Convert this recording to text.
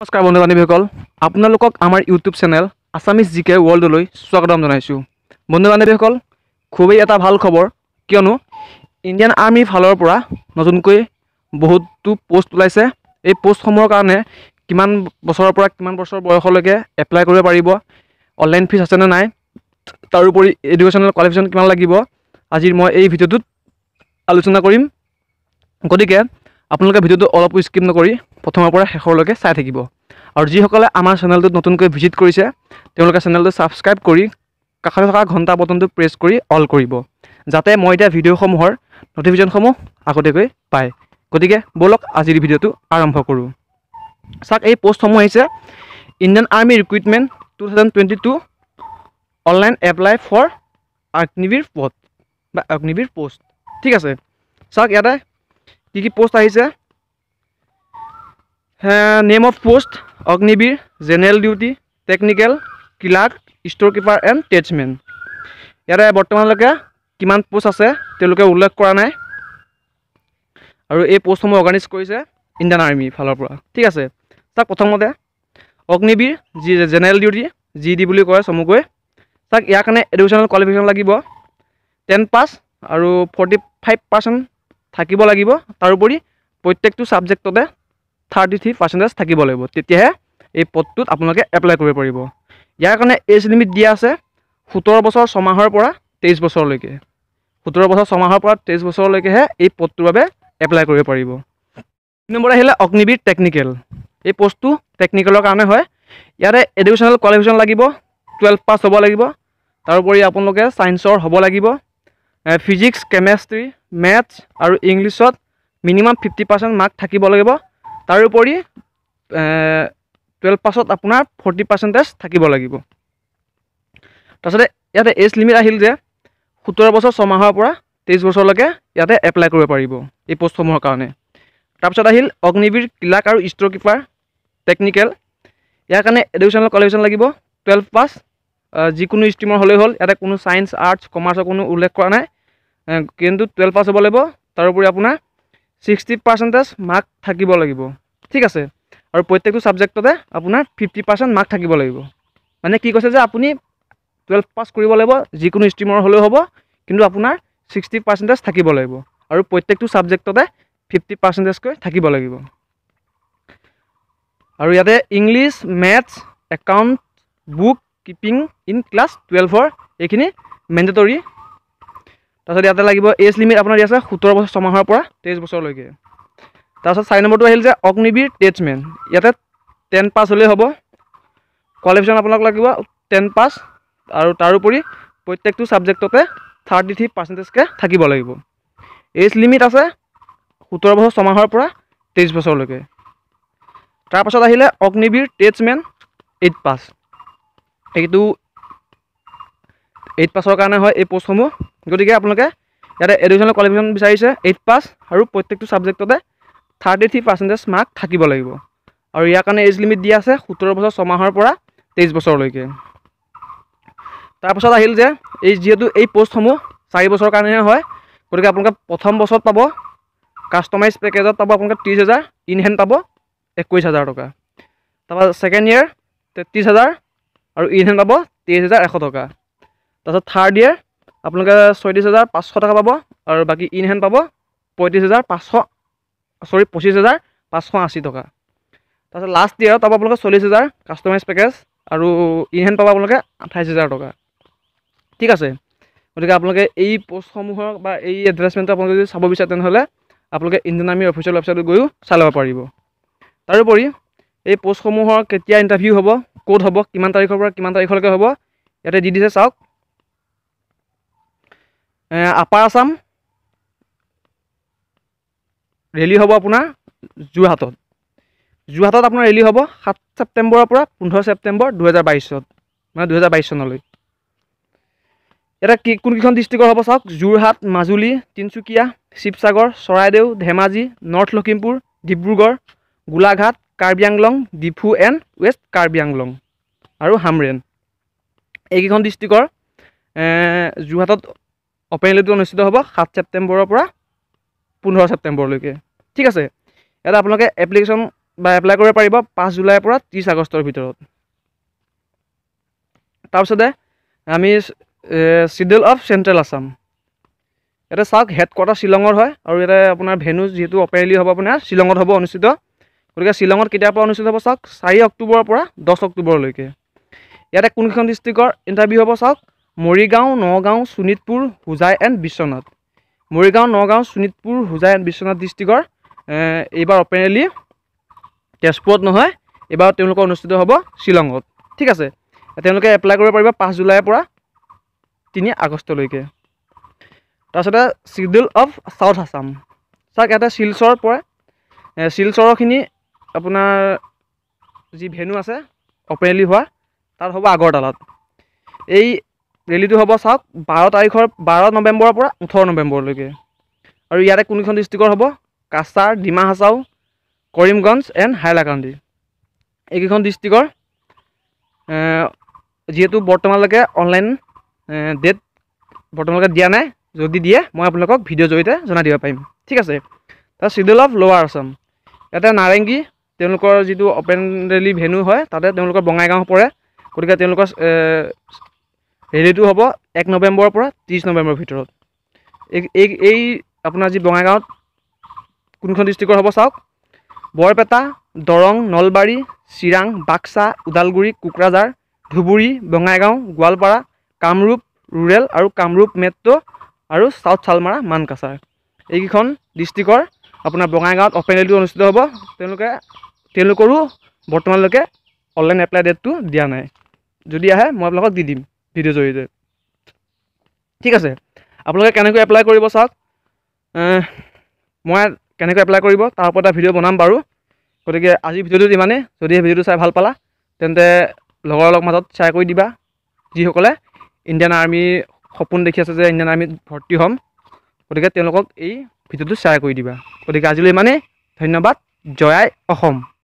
নমস্কাৰ বন্ধু বান্ধৱীসকল আপোনালোকক আমাৰ YouTube channel Assamese G K ৱৰ্ল্ডলৈ স্বাগতম জনাইছোঁ বন্ধু বান্ধৱীসকল খুবেই এটা ভাল খবৰ কিয়নো ইণ্ডিয়ান আৰ্মীৰ ফালৰ পৰা নতুনকৈ বহুতো পষ্ট ওলাইছে এই প'ষ্টসমূহৰ কাৰণে কিমান বছৰৰ পৰা কিমান বছৰ বয়সলৈকে এপ্লাই কৰিব পাৰিব অনলাইন ফিজ আছেনে নাই তাৰোপৰি এডুকেশ্যনেল কোৱালিফিকেশ্যন কিমান লাগিব আজি মই এই ভিডিঅ'টোত আলোচনা কৰিম গতিকে আপোনালোকে ভিডিওটো অলপো স্কিপ নকৰি প্ৰথমৰ পৰা শেষলৈকে চাই থাকিব আৰু যিসকলে আমাৰ চেনেলটোত নতুনকৈ ভিজিট কৰিছে তেওঁলোকে চেনেলটো ছাবস্ক্ৰাইব কৰি কাষতে থকা ঘণ্টা বটনটো প্ৰেছ কৰি অল কৰিব যাতে মই এতিয়া ভিডিঅ'সমূহৰ নটিফিকেশ্যনসমূহ আগতীয়াকৈ পায় গতিকে ব'লক আজিৰ ভিডিঅ'টো আৰম্ভ কৰোঁ চাওক এই প'ষ্টসমূহ হৈছে Indian army recruitment two thousand twenty two online apply for Agniveer পথ বা অগ্নিবীৰ প'ষ্ট ঠিক আছে চাওক ইয়াতে কি কি পোষ্ট আহিছে name of post Agniveer general duty technical clerk store keeper and tradesmen ইয়াতে বৰ্তমানলৈকে কিমান পোষ্ট আছে তেওঁলোকে উল্লেখ কৰা নাই আৰু এই পোষ্টসমূহ অৰ্গেনাইজ কৰিছে ইণ্ডিয়ান আৰ্মীৰ ফালৰ পৰা ঠিক আছে তাক প্ৰথমতে অগ্নিবীৰ যি জেনেৰেল ডিউটি জি ডি বুলি কয় চমুকৈ তাক ইয়াৰ কাৰণে এডুকেশ্যনেল কোৱালিফিকেশ্যন লাগিব টেন পাছ আৰু ফৰ্টি ফাইভ পাৰ্চেণ্ট থাকিব লাগিব তাৰোপৰি প্ৰত্যেকটো ছাবজেক্টতে থাৰ্টি থ্ৰী পাৰ্চেণ্টেজ থাকিব লাগিব তেতিয়াহে এই পদটোত আপোনালোকে এপ্লাই কৰিব পাৰিব ইয়াৰ কাৰণে এজ লিমিট দিয়া আছে সোতৰ বছৰ ছমাহৰ পৰা তেইছ বছৰলৈকে সোতৰ বছৰ ছমাহৰ পৰা তেইছ বছৰলৈকেহে এই পদটোৰ বাবে এপ্লাই কৰিব পাৰিব দুই নম্বৰ আহিলে অগ্নিবীৰ টেকনিকেল এই পষ্টটো টেকনিকেলৰ কাৰণে হয় ইয়াতে এডুকেশ্যনেল কোৱালিফিকেশ্যন লাগিব টুৱেলভ পাছ হ'ব লাগিব তাৰোপৰি আপোনালোকে ছায়েন্সৰ হ'ব লাগিব ফিজিক্স কেমেষ্ট্ৰি মেথছ আৰু ইংলিছত মিনিমাম ফিফটি পাৰ্চেণ্ট মাৰ্ক থাকিব লাগিব তাৰোপৰি টুৱেলভ পাছত আপোনাৰ ফৰ্টি পাৰ্চেণ্টেজ থাকিব লাগিব তাৰপিছতে ইয়াতে এজ লিমিট আহিল যে সোতৰ বছৰ ছমাহৰ পৰা তেইছ বছৰলৈকে ইয়াতে এপ্লাই কৰিব পাৰিব এই পোষ্টসমূহৰ কাৰণে তাৰপিছত আহিল অগ্নিবীৰ ক্লাক আৰু ষ্ট্ৰ কিপাৰ টেকনিকেল ইয়াৰ কাৰণে এডুকেশ্যনেল কোৱালিফিকেশ্যন লাগিব টুৱেলভ পাছ যিকোনো ষ্ট্ৰীমৰ হ'লেই হ'ল ইয়াতে কোনো ছায়েন্স আৰ্টছ কমাৰ্চৰ কোনো উল্লেখ কৰা নাই কিন্তু টুৱেলভ পাছ হ'ব লাগিব তাৰোপৰি আপোনাৰ ছিক্সটি পাৰ্চেণ্টেজ মাৰ্ক থাকিব লাগিব ঠিক আছে আৰু প্ৰত্যেকটো ছাবজেক্টতে আপোনাৰ ফিফটি পাৰ্চেণ্ট মাৰ্ক থাকিব লাগিব মানে কি কৈছে যে আপুনি টুৱেলভ পাছ কৰিব লাগিব যিকোনো ষ্ট্ৰীমৰ হ'লেও হ'ব কিন্তু আপোনাৰ ছিক্সটি পাৰ্চেণ্টেজ থাকিব লাগিব আৰু প্ৰত্যেকটো ছাবজেক্টতে ফিফটি পাৰ্চেণ্টেজকৈ থাকিব লাগিব আৰু ইয়াতে English maths account bookkeeping in class টুৱেলভৰ এইখিনি মেণ্ডেটৰী তাৰপিছত ইয়াতে লাগিব এজ লিমিট আপোনাৰ দিয়া আছে সোতৰ বছৰ ছমাহৰ পৰা তেইছ বছৰলৈকে তাৰপিছত চাৰি নম্বৰটো আহিল যে অগ্নিবীৰ টেটছমেন ইয়াতে টেন পাছ হ'লেই হ'ব কোৱালিফিকেশ্যন আপোনাক লাগিব টেন পাছ আৰু তাৰোপৰি প্ৰত্যেকটো ছাবজেক্টতে থাৰ্টি থ্ৰী পাৰ্চেণ্টেজকৈ থাকিব লাগিব এজ লিমিট আছে সোতৰ বছৰ ছমাহৰ পৰা তেইছ বছৰলৈকে তাৰপাছত আহিলে অগ্নিবীৰ টেটছমেন এইট পাছ এইটো এইট পাছৰ কাৰণে হয় এই পষ্টসমূহ গতিকে আপোনালোকে ইয়াতে এডুকেশ্যনেল কোৱালিফিকেশ্যন বিচাৰিছে এইট পাছ আৰু প্ৰত্যেকটো ছাবজেক্টতে থাৰ্টি থ্ৰী পাৰ্চেণ্টেজ মাৰ্ক থাকিব লাগিব আৰু ইয়াৰ কাৰণে এজ লিমিট দিয়া আছে সোতৰ বছৰ ছমাহৰ পৰা তেইছ বছৰলৈকে তাৰপাছত আহিল যে এই যিহেতু এই পষ্টসমূহ চাৰি বছৰৰ কাৰণেহে হয় গতিকে আপোনালোকে প্ৰথম বছৰত পাব কাষ্টমাইজ পেকেজত পাব আপোনালোকে ত্ৰিছ হেজাৰ ইন হেণ্ড পাব একৈছ হাজাৰ টকা তাৰপৰা ছেকেণ্ড ইয়েৰ তেত্ৰিছ হাজাৰ আৰু ইন হেণ্ড পাব তেইছ হেজাৰ এশ টকা তাৰপাছত থাৰ্ড ইয়েৰ আপোনালোকে ছয়ত্ৰিছ হাজাৰ পাঁচশ টকা পাব আৰু বাকী ইনহেণ্ড পাব পঁয়ত্ৰিছ হাজাৰ পাঁচশ চৰি পঁচিছ হাজাৰ পাঁচশ আশী টকা তাৰপিছত লাষ্ট ইয়াৰত পাব আপোনালোকে চল্লিছ হাজাৰ কাষ্টমাইজ পেকেজ আৰু ইনহেণ্ড পাব আপোনালোকে আঠাইছ হাজাৰ টকা ঠিক আছে গতিকে আপোনালোকে এই পোষ্টসমূহক বা এই এডভাৰ্টাইজমেণ্টটো আপোনালোকে যদি চাব বিচাৰে তেনেহ'লে আপোনালোকে ইণ্ডিয়ান আৰ্মি অফিচিয়েল ৱেবছাইটত গৈও চাই ল'ব পাৰিব তাৰোপৰি এই পোষ্টসমূহৰ কেতিয়া ইণ্টাৰভিউ হ'ব ক'ত হ'ব কিমান তাৰিখৰ পৰা কিমান তাৰিখলৈকে হ'ব ইয়াতে দি দিছে চাওক আপাৰ আছাম ৰেলি হ'ব আপোনাৰ যোৰহাটত যোৰহাটত আপোনাৰ ৰেলি হ'ব সাত ছেপ্টেম্বৰৰ পৰা পোন্ধৰ ছেপ্টেম্বৰ দুহেজাৰ বাইছত মানে দুহেজাৰ বাইছ চনলৈ এতিয়া কি কোনকেইখন ডিষ্ট্ৰিক্টৰ হ'ব চাওক Jorhat Majuli Tinsukia Sivasagar Charaideo Dhemaji north Lakhimpur Dibrugarh Golaghat Karbi Anglong Diphu and west Karbi Anglong আৰু হামৰেণ এইকেইখন ডিষ্ট্ৰিক্টৰ যোৰহাটত অপেন ইলেটো অনুষ্ঠিত হ'ব সাত ছেপ্টেম্বৰৰ পৰা পোন্ধৰ ছেপ্টেম্বৰলৈকে ঠিক আছে ইয়াত আপোনালোকে এপ্লিকেশ্যন বা এপ্লাই কৰিব পাৰিব পাঁচ জুলাইৰ পৰা ত্ৰিছ আগষ্টৰ ভিতৰত তাৰপিছতে আমি চিডেল অফ চেণ্ট্ৰেল আছাম ইয়াতে চাওক হেড কোৱাৰ্টাৰ শ্বিলঙৰ হয় আৰু ইয়াতে আপোনাৰ ভেনু যিহেতু অপেনলি হ'ব আপোনাৰ শ্বিলঙত হ'ব অনুষ্ঠিত গতিকে শ্বিলঙত কেতিয়াৰ পৰা অনুষ্ঠিত হ'ব চাওক চাৰি অক্টোবৰৰ পৰা দহ অক্টোবৰলৈকে ইয়াতে কোনখন ডিষ্ট্ৰিক্টৰ ইণ্টাৰভিউ হ'ব চাওক মৰিগাঁও নগাঁও শোণিতপুৰ হোজাই এণ্ড বিশ্বনাথ মৰিগাঁও নগাঁও শোণিতপুৰ হোজাই এণ্ড বিশ্বনাথ ডিষ্ট্ৰিক্টৰ এইবাৰ অপেন ৰেলি তেজপুৰত নহয় এইবাৰ তেওঁলোকৰ অনুষ্ঠিত হ'ব শ্বিলঙত ঠিক আছে তেওঁলোকে এপ্লাই কৰিব পাৰিব পাঁচ জুলাইৰ পৰা তিনি আগষ্টলৈকে তাৰপিছতে শ্বিডিউল অফ চাউথ আছাম চাওক ইয়াতে শিলচৰ পৰে শিলচৰখিনি আপোনাৰ যি ভেনু আছে অপেন হোৱা তাত হ'ব আগৰতলাত এই ৰেলীটো হ'ব চাওক বাৰ তাৰিখৰ বাৰ নৱেম্বৰৰ পৰা ওঠৰ নৱেম্বৰলৈকে আৰু ইয়াতে কোনখন ডিষ্ট্ৰিক্টৰ হ'ব কাছাৰ ডিমা হাছাও কৰিমগঞ্জ এণ্ড হাইলাকান্দি এইকেইখন ডিষ্ট্ৰিক্টৰ যিহেতু বৰ্তমানলৈকে অনলাইন ডেট বৰ্তমানলৈকে দিয়া নাই যদি দিয়ে মই আপোনালোকক ভিডিঅ'ৰ জৰিয়তে জনাই দিব পাৰিম ঠিক আছে তাৰ শ্বিডিউল অফ লৱাৰ আছাম ইয়াতে নাৰেংগী তেওঁলোকৰ যিটো অপেন ৰেলী ভেনু হয় তাতে তেওঁলোকৰ বঙাইগাঁও পৰে গতিকে তেওঁলোকৰ ৰেলীটো হ'ব এক নৱেম্বৰৰ পৰা ত্ৰিছ নৱেম্বৰৰ ভিতৰত এই এই আপোনাৰ যি বঙাইগাঁৱত কোনখন ডিষ্ট্ৰিক্টৰ হ'ব চাওক বৰপেটা দৰং নলবাৰী চিৰাং বাক্সা ওদালগুৰি কোকৰাঝাৰ ধুবুৰী বঙাইগাঁও গোৱালপাৰা কামৰূপ ৰুৰেল আৰু কামৰূপ মেট্ৰ' আৰু ছাউথ শালমাৰা মানকাছাৰ এইকেইখন ডিষ্ট্ৰিকৰ আপোনাৰ বঙাইগাঁৱত অ'পেন ৰেলীটো অনুষ্ঠিত হ'ব তেওঁলোকে তেওঁলোকৰো বৰ্তমানলৈকে অনলাইন এপ্লাই ডেটটো দিয়া নাই যদি আহে মই আপোনালোকক দি দিম চিটিৰ জৰিয়তে ঠিক আছে আপোনালোকে কেনেকৈ এপ্লাই কৰিব চাওক মই কেনেকৈ এপ্লাই কৰিব তাৰ ওপৰত এটা ভিডিঅ' বনাম বাৰু গতিকে আজিৰ ভিডিঅ'টো ইমানেই যদি সেই ভিডিঅ'টো চাই ভাল পালা তেন্তে লগৰ লগৰ মাজত শ্বেয়াৰ কৰি দিবা যিসকলে ইণ্ডিয়ান আৰ্মীৰ সপোন দেখি আছে যে ইণ্ডিয়ান আৰ্মীত ভৰ্তি হ'ম গতিকে তেওঁলোকক এই ভিডিঅ'টো শ্বেয়াৰ কৰি দিবা গতিকে আজিলৈ ইমানেই ধন্যবাদ জয়াই অসম